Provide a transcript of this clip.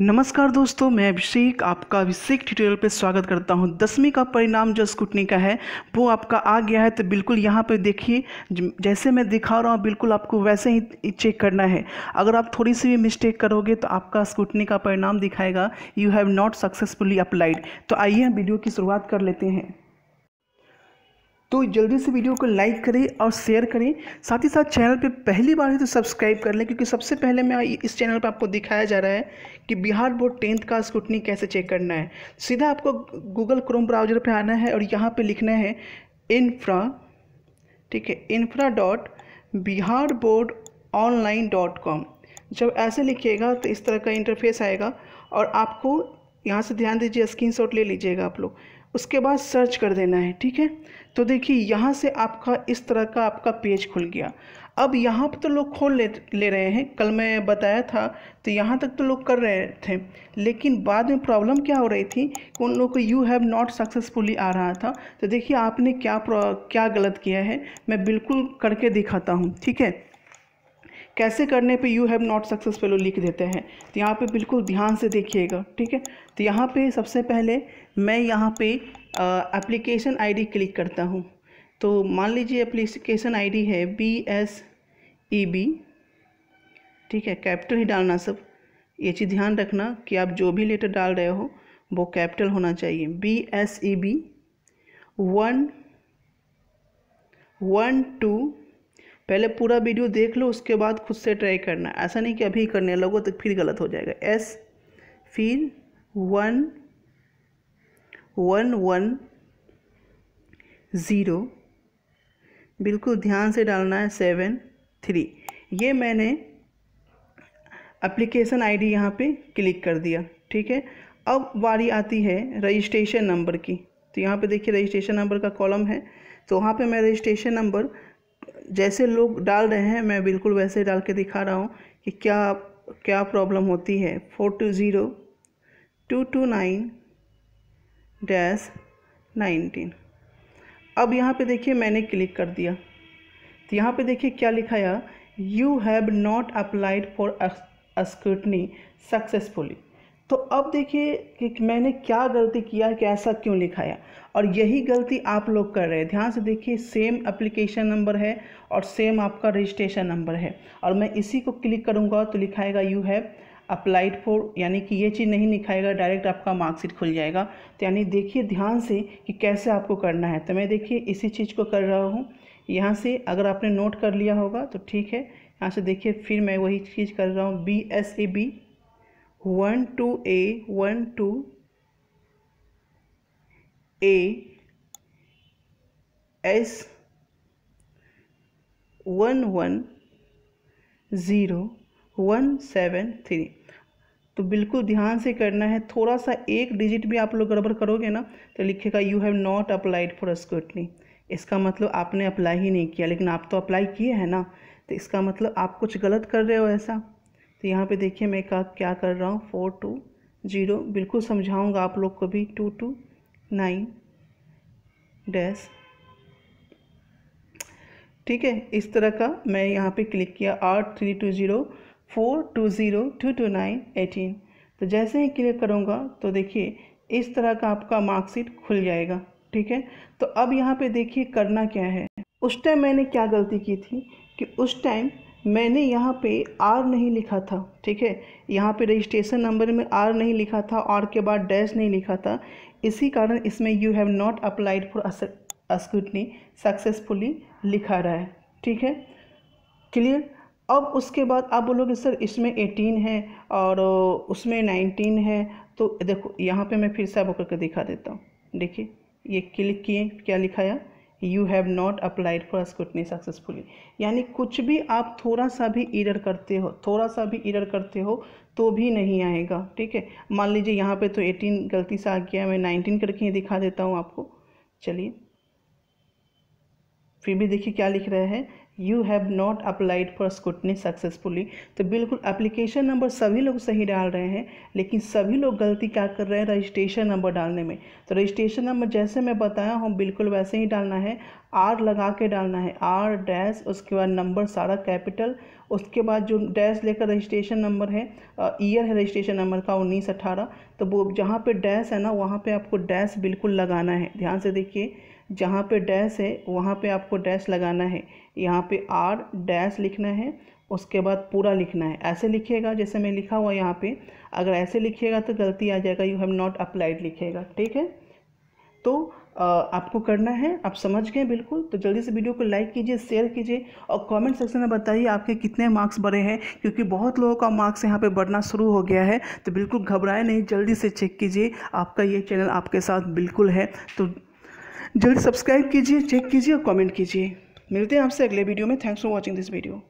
नमस्कार दोस्तों मैं अभिषेक आपका अभिषेक ट्यूटोरियल पे स्वागत करता हूँ दसवीं का परिणाम जो स्कूटनी का है वो आपका आ गया है तो बिल्कुल यहाँ पे देखिए जैसे मैं दिखा रहा हूँ बिल्कुल आपको वैसे ही चेक करना है अगर आप थोड़ी सी भी मिस्टेक करोगे तो आपका स्कूटनी का परिणाम दिखाएगा you have not successfully applied तो आइए वीडियो की शुरुआत कर लेते हैं तो जल्दी से वीडियो को लाइक करें और शेयर करें साथ ही साथ चैनल पे पहली बार ही तो सब्सक्राइब कर लें क्योंकि सबसे पहले मैं इस चैनल पर आपको दिखाया जा रहा है कि बिहार बोर्ड टेंथ का स्कूटनी कैसे चेक करना है सीधा आपको गूगल क्रोम ब्राउजर पर आना है और यहाँ पर लिखना है इन्फ्रा ठीक है infra dot Bihar board online dot com जब ऐसे लिखिएगा तो इस तरह का इंटरफेस आएगा और आपको यहाँ से ध्यान दीजिए स्क्रीनशॉट ले लीजिएगा आप लोग उसके बाद सर्च कर देना है ठीक है तो देखिए यहाँ से आपका इस तरह का आपका पेज खुल गया अब यहाँ पर तो लोग खोल ले ले रहे हैं कल मैं बताया था तो यहाँ तक तो लोग कर रहे थे लेकिन बाद में प्रॉब्लम क्या हो रही थी कि उन लोगों को यू हैव नॉट सक्सेसफुली आ रहा था तो देखिए आपने क्या क्या गलत किया है मैं बिल्कुल करके दिखाता हूँ ठीक है कैसे करने पे यू हैव नॉट सक्सेसफुल लिख देते हैं तो यहाँ पे बिल्कुल ध्यान से देखिएगा ठीक है तो यहाँ पे सबसे पहले मैं यहाँ पे एप्लीकेशन आईडी क्लिक करता हूँ तो मान लीजिए एप्लीकेशन आईडी है बी एस ई बी ठीक है कैपिटल ही डालना सब ये चीज़ ध्यान रखना कि आप जो भी लेटर डाल रहे हो वो कैपिटल होना चाहिए B S E B one one two पहले पूरा वीडियो देख लो उसके बाद खुद से ट्राई करना ऐसा नहीं कि अभी करने लगो तो फिर गलत हो जाएगा एस फिर वन वन वन ज़ीरो बिल्कुल ध्यान से डालना है सेवन थ्री ये मैंने एप्लीकेशन आईडी यहाँ पर क्लिक कर दिया ठीक है अब बारी आती है रजिस्ट्रेशन नंबर की तो यहाँ पे देखिए रजिस्ट्रेशन नंबर का कॉलम है तो वहाँ पे मैं रजिस्ट्रेशन नंबर जैसे लोग डाल रहे हैं मैं बिल्कुल वैसे डाल के दिखा रहा हूँ कि क्या क्या प्रॉब्लम होती है four two zero two two nine dash nineteen अब यहाँ पे देखिए मैंने क्लिक कर दिया तो यहाँ पे देखिए क्या लिखाया you have not applied for scrutiny successfully तो अब देखिए कि मैंने क्या गलती किया कि ऐसा क्यों लिखाया और यही गलती आप लोग कर रहे हैं ध्यान से देखिए सेम एप्लीकेशन नंबर है और सेम आपका रजिस्ट्रेशन नंबर है और मैं इसी को क्लिक करूँगा तो लिखाएगा यू हैव अप्लाइड फॉर यानी कि ये चीज़ नहीं लिखाएगा डायरेक्ट आपका मार्कशीट खुल जाएगा तो यानी देखिए ध्यान से कि कैसे आपको करना है तो मैं देखिए इसी चीज़ को कर रहा हूँ यहाँ से अगर आपने नोट कर लिया होगा तो ठीक है यहाँ से देखिए फिर मैं वही चीज़ कर रहा हूँ B S A B one two A one two A S one one zero one seven three तो बिल्कुल ध्यान से करना है थोड़ा सा एक डिजिट भी आप लोग गड़बड़ करोगे ना तो लिखेगा you have not applied for scrutiny इसका मतलब आपने अप्लाई ही नहीं किया लेकिन आप तो अप्लाई किए हैं ना तो इसका मतलब आप कुछ गलत कर रहे हो ऐसा तो यहाँ पे देखिए मैं का क्या कर रहा हूँ फोर टू ज़ीरो बिल्कुल समझाऊँगा आप लोग को भी टू टू नाइन डैश ठीक है इस तरह का मैं यहाँ पे क्लिक किया आठ three two zero four two zero two two nine eighteen तो जैसे ही क्लिक करूँगा तो देखिए इस तरह का आपका मार्कशीट खुल जाएगा ठीक है तो अब यहाँ पे देखिए करना क्या है उस टाइम मैंने क्या गलती की थी कि उस टाइम मैंने यहाँ पे आर नहीं लिखा था ठीक है यहाँ पे रजिस्ट्रेशन नंबर में आर नहीं लिखा था आर के बाद डैश नहीं लिखा था इसी कारण इसमें you have not applied for scrutiny successfully लिखा रहा है ठीक है क्लियर अब उसके बाद आप बोलोगे सर इसमें एटीन है और उसमें नाइनटीन है तो देखो यहाँ पे मैं फिर से आपको करके दिखा देता हूँ देखिए ये क्लिक किए क्या लिखाया you have not applied for scrutiny successfully यानी कुछ भी आप थोड़ा सा भी इरर करते हो थोड़ा सा भी इरर करते हो तो भी नहीं आएगा ठीक है मान लीजिए यहाँ पे तो 18 गलती से आ गया मैं 19 करके ही दिखा देता हूँ आपको चलिए फिर भी देखिए क्या लिख रहे हैं you have not applied for scrutiny successfully तो बिल्कुल एप्लीकेशन नंबर सभी लोग सही डाल रहे हैं लेकिन सभी लोग गलती क्या कर रहे हैं रजिस्ट्रेशन नंबर डालने में तो रजिस्ट्रेशन नंबर जैसे मैं बताया हूँ बिल्कुल वैसे ही डालना है आर लगा के डालना है आर डैश उसके बाद नंबर सारा कैपिटल उसके बाद जो डैश लेकर रजिस्ट्रेशन नंबर है ईयर है रजिस्ट्रेशन नंबर का उन्नीस अट्ठारह तो वो जहाँ पर डैश है ना वहाँ पर आपको डैश बिल्कुल लगाना है ध्यान से देखिए जहाँ पे डैश है वहाँ पे आपको डैश लगाना है यहाँ पे आर डैश लिखना है उसके बाद पूरा लिखना है ऐसे लिखिएगा जैसे मैं लिखा हुआ यहाँ पे अगर ऐसे लिखिएगा तो गलती आ जाएगा यू हैव नॉट अप्लाइड लिखिएगा ठीक है तो आपको करना है आप समझ गए बिल्कुल तो जल्दी से वीडियो को लाइक कीजिए शेयर कीजिए और कमेंट सेक्शन में बताइए आपके कितने मार्क्स बढ़े हैं क्योंकि बहुत लोगों का मार्क्स यहाँ पे बढ़ना शुरू हो गया है तो बिल्कुल घबराए नहीं जल्दी से चेक कीजिए आपका ये चैनल आपके साथ बिल्कुल है तो जल्दी सब्सक्राइब कीजिए चेक कीजिए और कमेंट कीजिए मिलते हैं आपसे अगले वीडियो में thanks for watching this video